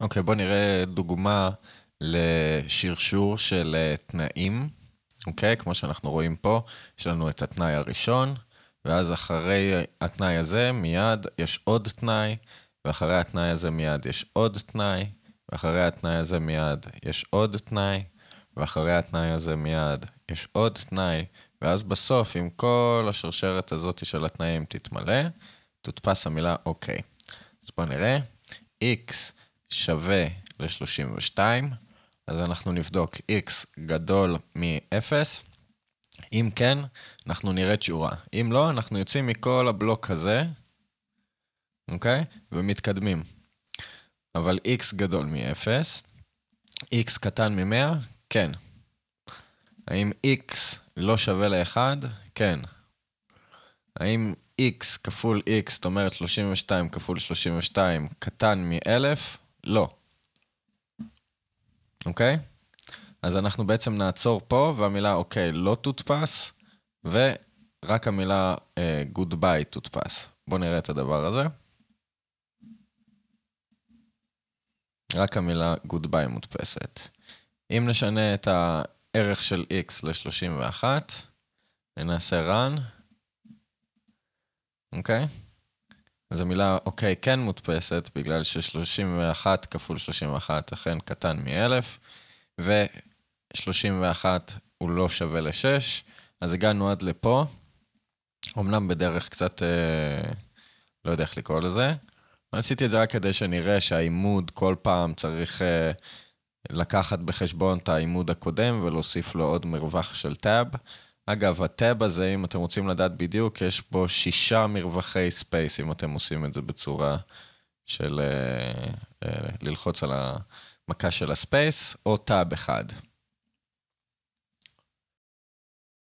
אוקיי, okay, בוא נראה דוגמה לשרשור של אה, תנאים, אוקיי? Okay, כמו שאנחנו רואים פה, יש לנו את התנאי הראשון, ואז אחרי התנאי הזה מיד יש עוד תנאי, ואחרי התנאי הזה מיד יש עוד תנאי, ואחרי התנאי הזה מיד יש עוד תנאי, ואחרי התנאי הזה מיד יש עוד תנאי, ואז בסוף, אם כל השרשרת הזאת של התנאים תתמלא, תודפס המילה אוקיי. Okay. אז בואו נראה. x שווה ל-32, אז אנחנו נבדוק x גדול מ-0. אם כן, אנחנו נראה תשורה. אם לא, אנחנו יוצאים מכל הבלוק הזה, אוקיי? ומתקדמים. אבל x גדול מ-0, x קטן מ-100, כן. האם x לא שווה ל-1? כן. האם x כפול x, זאת אומרת 32 כפול 32, קטן מ-1000? לא. אוקיי? אז אנחנו בעצם נעצור פה, והמילה אוקיי לא תודפס, ורק המילה גודביי אה, goodby תודפס. בואו נראה את הדבר הזה. רק המילה goodby מודפסת. אם נשנה את הערך של x ל-31, ננסה run, אוקיי? Okay. אז המילה אוקיי כן מודפסת, בגלל ש-31 כפול 31 אכן קטן מ-1000, ו-31 הוא לא שווה ל-6, אז הגענו עד לפה, אמנם בדרך קצת, אה, לא יודע איך לקרוא לזה. עשיתי את זה רק כדי שנראה שהעימוד כל פעם צריך אה, לקחת בחשבון את העימוד הקודם ולהוסיף לו עוד מרווח של טאב. אגב, הטאב הזה, אם אתם רוצים לדעת בדיוק, יש בו שישה מרווחי ספייס, אם אתם עושים את זה בצורה של אה, אה, ללחוץ על המכה של הספייס, או טאב אחד.